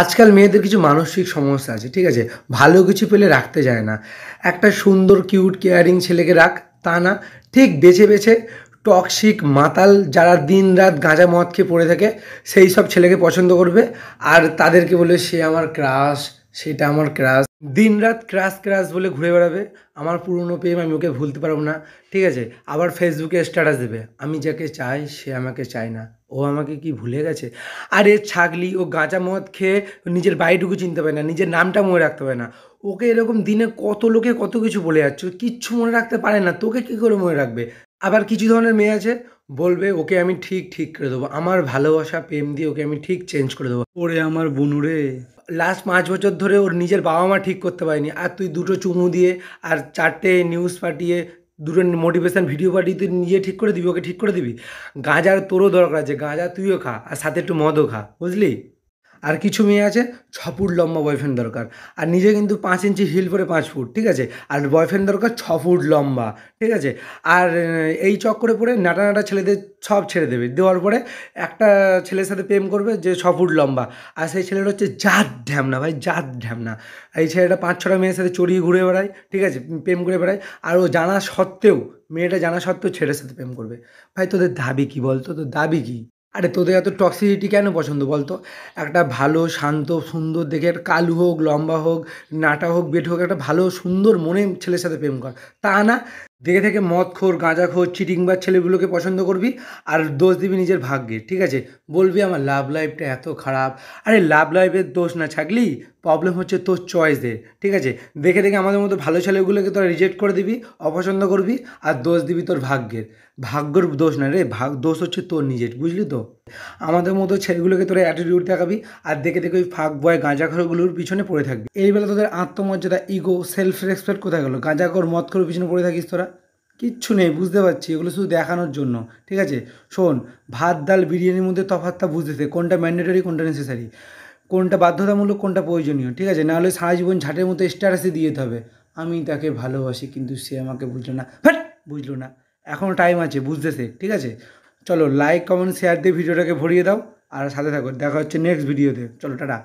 আজকাল মেয়েদের কিছু মানসিক সমস্যা আছে ঠিক আছে ভালো কিছু পেলে রাখতে যায় না একটা সুন্দর কিউট কেয়ারিং ছেলেকে রাখ তা না ঠিক বেছে বেছে টক্সিক মাতাল যারা দিন রাত গাঁজা মদ খেয়ে পড়ে থাকে সেই সব ছেলেকে পছন্দ করবে আর তাদেরকে বলে সে আমার ক্রাশ সেটা আমার ক্রাশ দিন রাত ক্রাশ ক্রাশ বলে ঘুরে বেড়াবে আমার পুরনো প্রেম আমি ওকে ভুলতে পারবো না ঠিক আছে আবার ফেসবুকে স্ট্যাটাস দেবে আমি যাকে চাই সে আমাকে চায় না ও আমাকে কি ভুলে গেছে আরে ছাগলি ও গাঁজা মদ খেয়ে নিজের বাড়িটুকু চিনতে পারে না নিজের নামটা মনে রাখতে পারে না ওকে এরকম দিনে কত লোকে কত কিছু বলে যাচ্ছে কিচ্ছু মনে রাখতে পারে না তোকে কী করে মনে রাখবে আবার কিছু ধরনের মেয়ে আছে বলবে ওকে আমি ঠিক ঠিক করে দেবো আমার ভালোবাসা প্রেম দিয়ে ওকে আমি ঠিক চেঞ্জ করে দেবো ওরে আমার বুনুরে লাস্ট পাঁচ বছর ধরে ওর নিজের বাবা মা ঠিক করতে পারেনি আর তুই দুটো চুমু দিয়ে আর চারটে নিউজ পাঠিয়ে দুটো মোটিভেশান ভিডিও পাঠিয়ে তুই নিজে ঠিক করে দিবি ওকে ঠিক করে দিবি গাঁজার তোরও দরকার আছে গাঁজা তুইও খা আর সাথে একটু মদও খা বুঝলি আর কিছু মেয়ে আছে ছ ফুট লম্বা বয়ফ্রেন্ড দরকার আর নিজে কিন্তু পাঁচ ইঞ্চি হিল পরে পাঁচ ফুট ঠিক আছে আর বয়ফ্রেন্ড দরকার ছ ফুট লম্বা ঠিক আছে আর এই চক্করে পরে নাটা নাটা ছেলেদের সব ছেড়ে দেবে দেওয়ার পরে একটা ছেলের সাথে প্রেম করবে যে ছ ফুট লম্বা আর সেই ছেলেটা হচ্ছে জাত ঢ্যামনা ভাই জাত ঢ্যামনা এই ছেলেটা পাঁচ ছটা মেয়ের সাথে চড়িয়ে ঘুরে বেড়ায় ঠিক আছে প্রেম করে বেড়ায় আর ও জানা সত্ত্বেও মেয়েটা জানা সত্ত্বেও ছেলের সাথে প্রেম করবে ভাই তোদের দাবি কী বলতো তোর দাবি কী আরে তোদের এত টক্সিসিটি কেন পছন্দ বলতো একটা ভালো শান্ত সুন্দর দেখে একটা কালু হোক লম্বা হোক নাটা হোক বেট হোক একটা ভালো সুন্দর মনে ছেলের সাথে প্রেম কর তা না দেখে থেকে মদখোর গাঁজাখোর চিটিংবার ছেলেগুলোকে পছন্দ করবি আর দোষ দিবি নিজের ভাগ্যে ঠিক আছে বলবি আমার লাভ লাইফটা এত খারাপ আরে লাভ লাইফের দোষ না ছাকলি প্রবলেম হচ্ছে তোর চয়েসদের ঠিক আছে দেখে দেখে আমাদের মতো ভালো ছেলেগুলোকে তোরা রিজেক্ট করে দিবি অপছন্দ করবি আর দোষ দিবি তোর ভাগ্যের ভাগ্যর দোষ না রে ভাগ দোষ হচ্ছে তোর নিজের বুঝলি তো আমাদের মতো ছেলেগুলোকে তোরা অ্যাটিটিউড দেখাবি আর দেখে দেখে ওই ফাঁক বয় গাঁজাখরগুলোর পিছনে পড়ে থাকবি এইবেলা তোদের আত্মমর্যাদা ইগো সেলফ রেসপেক্ট কোথায় গেলো গাঁজাখর মদ করে পিছনে পড়ে থাকিস তোরা কিচ্ছু নেই বুঝতে পারছি এগুলো শুধু দেখানোর জন্য ঠিক আছে শোন ভাত ডাল বিরিয়ানির মধ্যে তফাতটা বুঝতেছে কোনটা ম্যান্ডেটরি কোনটা নেসেসারি কোনটা বাধ্যতামূলক কোনটা প্রয়োজনীয় ঠিক আছে নাহলে সারা জীবন ঝাঁটের মতো স্ট্যাটাসে দিয়ে যেতে হবে আমি তাকে ভালোবাসি কিন্তু সে আমাকে বুঝলো না হ্যাঁ বুঝলো না এখনও টাইম আছে বুঝতেছে ঠিক আছে চলো লাইক কমেন্ট শেয়ার দিয়ে ভিডিওটাকে ভরিয়ে দাও আর সাথে থাকো দেখা হচ্ছে নেক্সট ভিডিওতে চলো টাটা